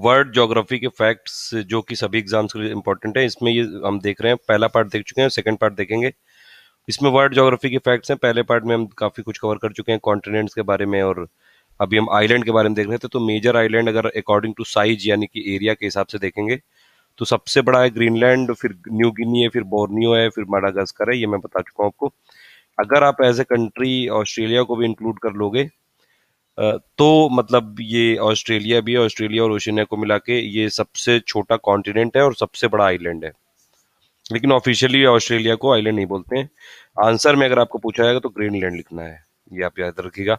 world geography के facts जो कि सभी एग्जाम्स के लिए इंपॉर्टेंट है इसमें ये हम देख रहे हैं पहला पार्ट देख चुके हैं सेकंड पार्ट देखेंगे इसमें वर्ल्ड जोग्राफी के फैक्ट्स हैं पहले पार्ट में हम काफ़ी कुछ कवर कर चुके हैं कॉन्टिनेंट्स के बारे में और अभी हम आइलैंड के बारे में देख रहे थे तो मेजर आइलैंड अगर अकॉर्डिंग टू साइज यानी कि एरिया के हिसाब से देखेंगे तो सबसे बड़ा है ग्रीनलैंड फिर न्यू गिनी है फिर बोर्नियो है फिर माडागास्कर है ये मैं बता चुका हूँ आपको अगर आप एज ए कंट्री ऑस्ट्रेलिया को भी इंक्लूड कर लोगे तो मतलब ये ऑस्ट्रेलिया भी ऑस्ट्रेलिया और ओशिनिया को मिला के ये सबसे छोटा कॉन्टिनेंट है और सबसे बड़ा आइलैंड है लेकिन ऑफिशियली ऑस्ट्रेलिया को आइलैंड नहीं बोलते हैं आंसर में अगर आपको पूछा जाएगा तो ग्रीनलैंड लिखना है ये आप याद रखिएगा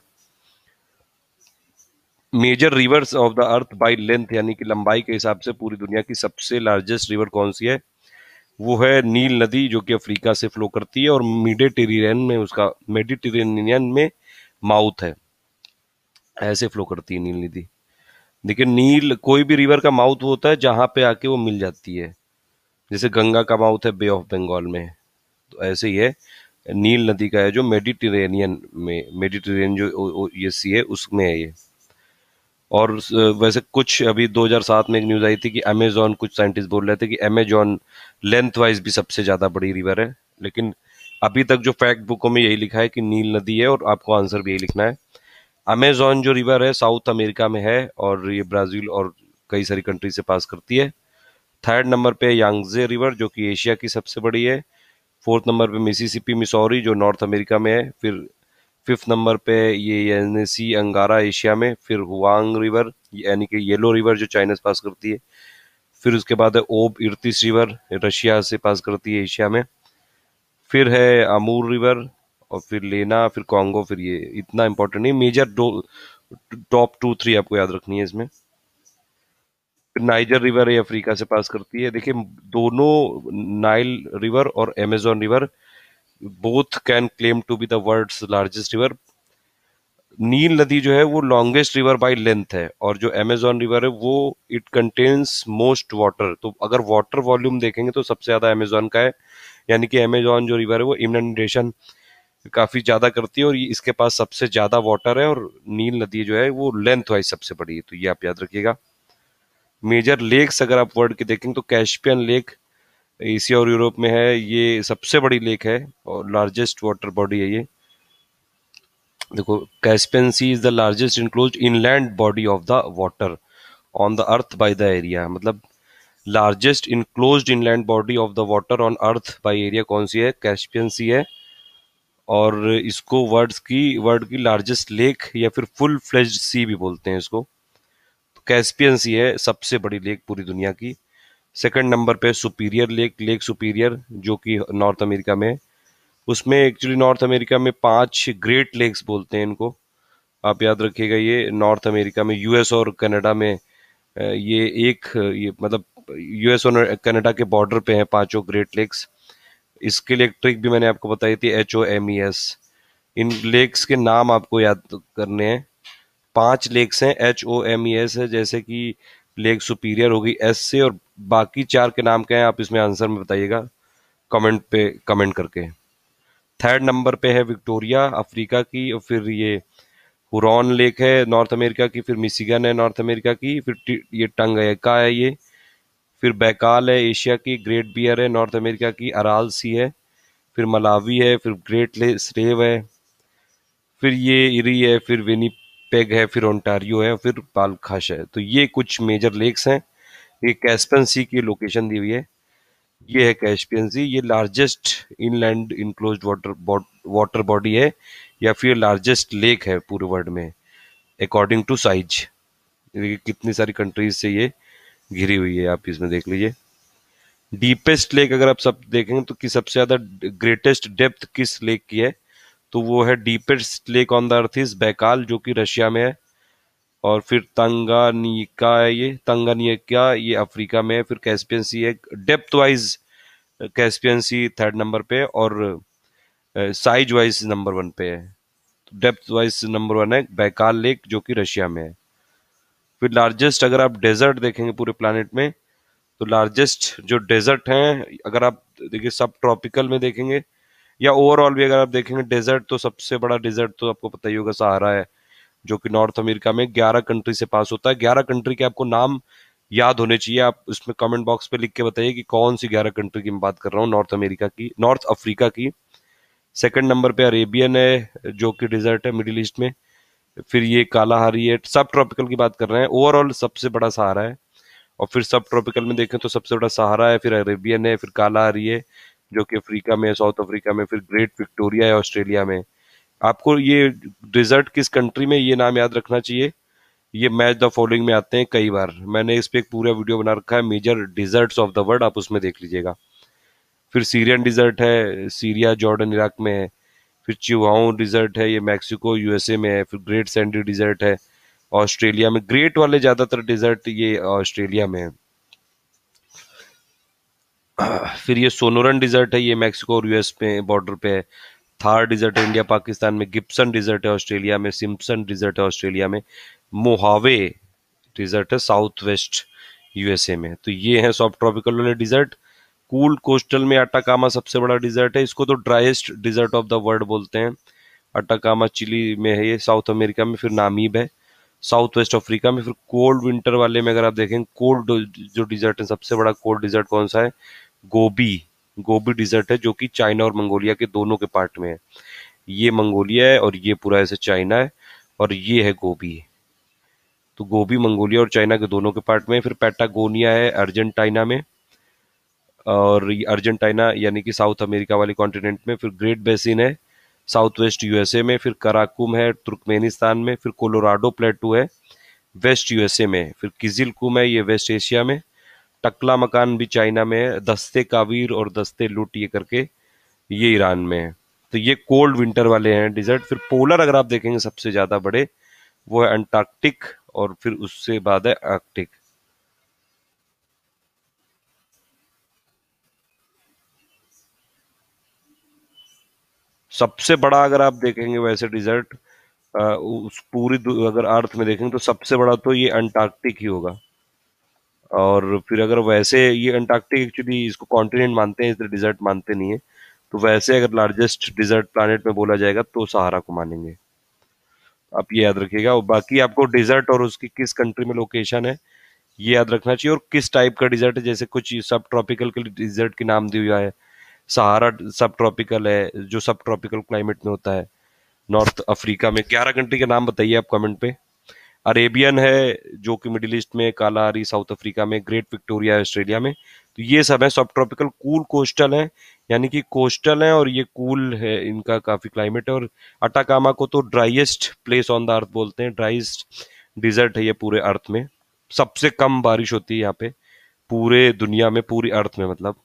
major rivers of the earth by length यानी कि लंबाई के हिसाब से पूरी दुनिया की सबसे लार्जेस्ट रिवर कौन सी है वो है नील नदी जो कि अफ्रीका से फ्लो करती है और मेडिटेरियन में उसका मेडिटेरियन में माउथ है ऐसे फ्लो करती है नील नदी देखिए नील कोई भी रिवर का माउथ होता है जहाँ पे आके वो मिल जाती है जैसे गंगा का माउथ है बे ऑफ बंगाल में तो ऐसे ही है नील नदी का है जो मेडिटेरेनियन में मेडिटेरेनियन जो ये सी है उसमें है ये और वैसे कुछ अभी 2007 में एक न्यूज़ आई थी कि अमेजोन कुछ साइंटिस्ट बोल रहे थे कि अमेजोन लेंथ वाइज भी सबसे ज़्यादा बड़ी रिवर है लेकिन अभी तक जो फैक्ट बुकों में यही लिखा है कि नील नदी है और आपको आंसर भी यही लिखना है अमेजोन जो रिवर है साउथ अमेरिका में है और ये ब्राज़ील और कई सारी कंट्री से पास करती है थर्ड नंबर पे यांगजे रिवर जो कि एशिया की सबसे बड़ी है फोर्थ नंबर पे मिसिसिपी मिसौरी जो नॉर्थ अमेरिका में है फिर फिफ्थ नंबर पे ये एनसी अंगारा एशिया में फिर हुआंग रिवर यानी कि येलो रिवर जो चाइना से पास करती है फिर उसके बाद है ओब इर्तिस रिवर रशिया से पास करती है एशिया में फिर है अमूर रिवर और फिर लेना फिर कॉन्गो फिर ये इतना इंपॉर्टेंट नहीं मेजर टॉप टू थ्री आपको याद रखनी है इसमें नाइजर रिवर ये अफ्रीका से पास करती है देखिए दोनों नाइल रिवर और Amazon river both can claim to be the world largest river नील नदी जो है वो लॉन्गेस्ट रिवर बाय लेंथ है और जो अमेजोन रिवर है वो इट कंटेन्स मोस्ट वाटर तो अगर वाटर वॉल्यूम देखेंगे तो सबसे ज्यादा अमेजोन का है यानी कि अमेजोन जो रिवर है वो इमेशन काफी ज्यादा करती है और ये इसके पास सबसे ज्यादा वाटर है और नील नदी जो है वो लेंथ वाइज सबसे बड़ी है तो ये आप याद रखिएगा मेजर लेक्स अगर आप वर्ल्ड की देखेंगे तो कैशपियन लेक एशिया और यूरोप में है ये सबसे बड़ी लेक है और लार्जेस्ट वाटर बॉडी है ये देखो Caspian sea is the largest enclose inland body of the water on the earth by the area मतलब largest enclose inland body of the water on earth by area कौन सी है Caspian sea है और इसको वर्ड्स की world की largest lake या फिर फुल फ्लेज सी भी बोलते हैं इसको तो कैस्पियन सी है सबसे बड़ी लेक पूरी दुनिया की सेकंड नंबर पे सुपीरियर लेक लेक सुपीरियर जो कि नॉर्थ अमेरिका में है उसमें एक्चुअली नॉर्थ अमेरिका में पांच ग्रेट लेक्स बोलते हैं इनको आप याद रखिएगा ये नॉर्थ अमेरिका में यूएस और कनाडा में ये एक ये मतलब यूएस और कनाडा के बॉर्डर पे हैं पांचों ग्रेट लेक्स इसके लिए ट्रिक भी मैंने आपको बताई थी H O M E S इन लेक्स के नाम आपको याद करने हैं पांच लेक्स हैं H O M E S है जैसे कि लेक सुपीरियर होगी एस से और बाकी चार के नाम क्या हैं आप इसमें आंसर में बताइएगा कमेंट पे कमेंट करके थर्ड नंबर पे है विक्टोरिया अफ्रीका की और फिर ये हुरॉन लेक है नॉर्थ अमेरिका की फिर मिशिगन है नॉर्थ अमेरिका की फिर ये का है ये फिर बैकाल है एशिया की ग्रेट बियर है नॉर्थ अमेरिका की अराल सी है फिर मलावी है फिर ग्रेट स्लेव है फिर ये इरी है फिर वेनीपेग है फिर ओंटारियो है फिर पालखाश है तो ये कुछ मेजर लेक्स हैं ये कैस्पियन सी की लोकेशन दी हुई है ये है कैस्पियन सी ये largest inland enclose water water body है या फिर लार्जेस्ट लेक है पूरे वर्ल्ड में अकॉर्डिंग टू साइज कितनी सारी कंट्रीज से ये घिरी हुई है आप इसमें देख लीजिए डीपेस्ट लेक अगर आप सब देखेंगे तो कि सबसे ज्यादा ग्रेटेस्ट डेप्थ किस लेक की है तो वो है deepest lake on the earth is Baikal जो कि रशिया में है और फिर तंगानिका है ये तंगानिका ये अफ्रीका में है फिर कैस्पियन सी है depth wise Caspian sea third number पे और साइज वाइज नंबर वन पे है डेप्थ वाइज नंबर वन है बैकाल तो लेक जो कि रशिया में है फिर लार्जेस्ट अगर आप डेजर्ट देखेंगे पूरे प्लानट में तो लार्जेस्ट जो डेजर्ट हैं अगर आप देखिए सब ट्रॉपिकल में देखेंगे या ओवरऑल भी अगर आप देखेंगे डेजर्ट तो सबसे बड़ा डेजर्ट तो आपको पता ही होगा सहारा है जो कि नॉर्थ अमेरिका में 11 कंट्री से पास होता है 11 कंट्री के आपको नाम याद होने चाहिए आप उसमें कमेंट बॉक्स पे लिख के बताइए कि कौन सी 11 कंट्री की मैं बात कर रहा हूँ नॉर्थ अमेरिका की नॉर्थ अफ्रीका की सेकंड नंबर पे अरेबियन है जो कि डिजर्ट है मिडिल ईस्ट में फिर ये कालाहारी है सब ट्रॉपिकल की बात कर रहे हैं ओवरऑल सबसे बड़ा सहारा है और फिर सब ट्रॉपिकल में देखें तो सबसे बड़ा सहारा है फिर अरेबियन है फिर कालाहारी है जो कि अफ्रीका में साउथ अफ्रीका में फिर ग्रेट विक्टोरिया है ऑस्ट्रेलिया में आपको ये डिजर्ट किस कंट्री में ये नाम याद रखना चाहिए ये मैच द फॉलोइंग में आते हैं कई बार मैंने इस पर एक पूरा वीडियो बना रखा है major deserts of the world आप उसमें देख लीजिएगा फिर सीरियन डिजर्ट है सीरिया जॉर्डन इराक में है फिर चिवाओं डिज़र्ट है ये मैक्सिको यूएसए में है फिर ग्रेट सैंडी डिज़र्ट है ऑस्ट्रेलिया में ग्रेट वाले ज़्यादातर डिज़र्ट ये ऑस्ट्रेलिया में है फिर ये सोनोरन डिज़र्ट है ये मैक्सिको और यूएस में बॉर्डर पे है थार डिज़र्ट है इंडिया पाकिस्तान में गिप्सन डिज़र्ट है ऑस्ट्रेलिया में सिम्पसन डिज़र्ट है ऑस्ट्रेलिया में मोहावे डिज़र्ट है साउथ वेस्ट यूएसए में तो ये है सॉफ्ट ट्रॉपिकल वाले डिज़र्ट कूल कोस्टल में अटाकामा सबसे बड़ा डिजर्ट है इसको तो driest desert of the world बोलते हैं अटाकामा चिली में है ये साउथ अमेरिका में फिर नामीब है साउथ वेस्ट अफ्रीका में फिर कोल्ड विंटर वाले में अगर आप देखें कोल्ड जो डिजर्ट है सबसे बड़ा कोल्ड डिजर्ट कौन सा है गोबी गोबी डिजर्ट है जो कि चाइना और मंगोलिया के दोनों के पार्ट में है ये मंगोलिया है और ये पूरा ऐसे चाइना है और ये है गोबी तो गोभी मंगोलिया और चाइना के दोनों के पार्ट में फिर पैटागोनिया है अर्जेंटाइना में और अर्जेंटाइना यानी कि साउथ अमेरिका वाले कॉन्टिनेंट में फिर ग्रेट बेसिन है साउथ वेस्ट यूएसए में फिर कराकुम है तुर्कमेनिस्तान में फिर कोलोराडो प्लेटू है वेस्ट यूएसए में फिर किजिलकुम है ये वेस्ट एशिया में टकला मकान भी चाइना में है दस्ते कावीर और दस्ते लुट ये करके ये ईरान में है तो ये कोल्ड विंटर वाले हैं डिजर्ट फिर पोलर अगर आप देखेंगे सबसे ज़्यादा बड़े वो है अंटार्कटिक और फिर उससे बाद है आर्कटिक सबसे बड़ा अगर आप देखेंगे वैसे डिजर्ट उस पूरी अगर अर्थ में देखेंगे तो सबसे बड़ा तो ये अंटार्कटिक ही होगा और फिर अगर वैसे ये अंटार्कटिक एक्चुअली इसको कॉन्टिनेंट मानते हैं इसलिए डिजर्ट मानते नहीं है तो वैसे अगर लार्जेस्ट डिजर्ट प्लानट में बोला जाएगा तो सहारा को मानेंगे आप ये याद रखिएगा और बाकी आपको डिजर्ट और उसकी किस कंट्री में लोकेशन है ये याद रखना चाहिए और किस टाइप का डिजर्ट है जैसे कुछ सब ट्रॉपिकल के डिजर्ट के नाम दिया है सहारा सब ट्रॉपिकल है जो सब ट्रॉपिकल क्लाइमेट में होता है नॉर्थ अफ्रीका में ग्यारह कंट्री के नाम बताइए आप कमेंट पे अरेबियन है जो कि मिडिल ईस्ट में कालाहारी साउथ अफ्रीका में ग्रेट विक्टोरिया ऑस्ट्रेलिया में तो ये सब है सब ट्रॉपिकल कूल कोस्टल है यानी कि कोस्टल है और ये कूल है इनका काफ़ी क्लाइमेट है और अटाकामा को तो driest place on the earth बोलते हैं ड्राइस्ट डिजर्ट है ये पूरे अर्थ में सबसे कम बारिश होती है यहाँ पे पूरे दुनिया में पूरी अर्थ में मतलब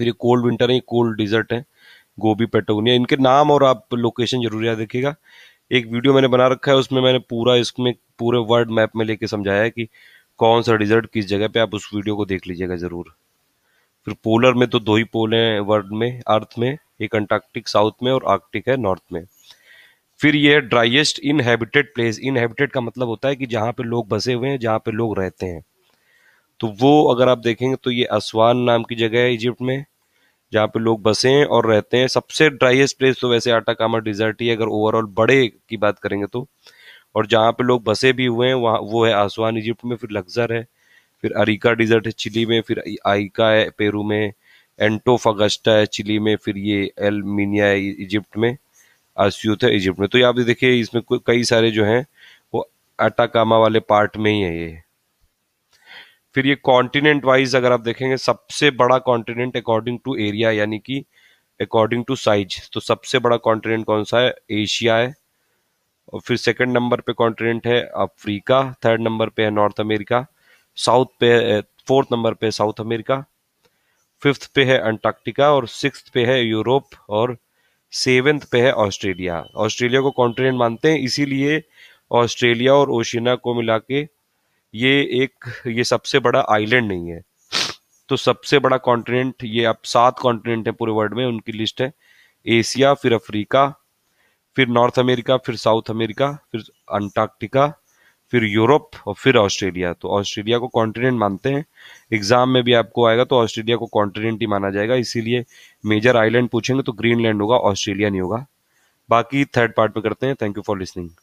फिर ये कोल्ड विंटर है कोल्ड डिजर्ट है गोभी पेटोनिया इनके नाम और आप लोकेशन जरूर याद रखिएगा एक वीडियो मैंने बना रखा है उसमें मैंने पूरा इसमें पूरे वर्ल्ड मैप में लेके समझाया है कि कौन सा डिजर्ट किस जगह पे आप उस वीडियो को देख लीजिएगा ज़रूर फिर पोलर में तो दो ही पोल हैं वर्ल्ड में अर्थ में एक अंटार्कटिक साउथ में और आर्कटिक है नॉर्थ में फिर ये है ड्राइएस्ट इनहेबिटेड प्लेस इनहेबिटेड का मतलब होता है कि जहाँ पे लोग बसे हुए हैं जहाँ पे लोग रहते हैं तो वो अगर आप देखेंगे तो ये असवान नाम की जगह है इजिप्ट में जहाँ पे लोग बसे हैं और रहते हैं सबसे ड्राइएस्ट प्लेस तो वैसे आटा कामा डिजर्ट ही अगर ओवरऑल बड़े की बात करेंगे तो और जहाँ पे लोग बसे भी हुए हैं वहाँ वो है आसवान इजिप्ट में फिर लग्जर है फिर अरिका डिजर्ट है चिली में फिर आइका है पेरू में एंटोफागस्टा है चिली में फिर ये एलमिनिया है इजिप्ट में आस्यूथ है इजिप्ट में तो ये आप देखिए इसमें कई सारे जो हैं वो अटाकामा वाले पार्ट में ही है ये फिर ये कॉन्टिनेंट वाइज अगर आप देखेंगे सबसे बड़ा कॉन्टिनेंट अकॉर्डिंग टू एरिया यानी कि अकॉर्डिंग टू साइज तो सबसे बड़ा कॉन्टिनेंट कौन सा है एशिया है और फिर सेकंड नंबर पे कॉन्टिनेंट है अफ्रीका थर्ड नंबर पे है नॉर्थ अमेरिका साउथ पे है फोर्थ नंबर पे साउथ अमेरिका फिफ्थ पे है अंटार्कटिका और सिक्स पे है यूरोप और सेवेंथ पे है ऑस्ट्रेलिया ऑस्ट्रेलिया को कॉन्टिनेंट मानते हैं इसीलिए ऑस्ट्रेलिया और ओशिना को मिला के ये एक ये सबसे बड़ा आइलैंड नहीं है तो सबसे बड़ा कॉन्टिनेंट ये अब सात कॉन्टिनेंट है पूरे वर्ल्ड में उनकी लिस्ट है एशिया फिर अफ्रीका फिर नॉर्थ अमेरिका फिर साउथ अमेरिका फिर अंटार्कटिका फिर यूरोप और फिर ऑस्ट्रेलिया तो ऑस्ट्रेलिया को कॉन्टिनेंट मानते हैं एग्जाम में भी आपको आएगा तो ऑस्ट्रेलिया को कॉन्टिनेंट ही माना जाएगा इसीलिए मेजर आइलैंड पूछेंगे तो ग्रीनलैंड होगा ऑस्ट्रेलिया नहीं होगा बाकी थर्ड पार्ट में करते हैं थैंक यू फॉर लिसनिंग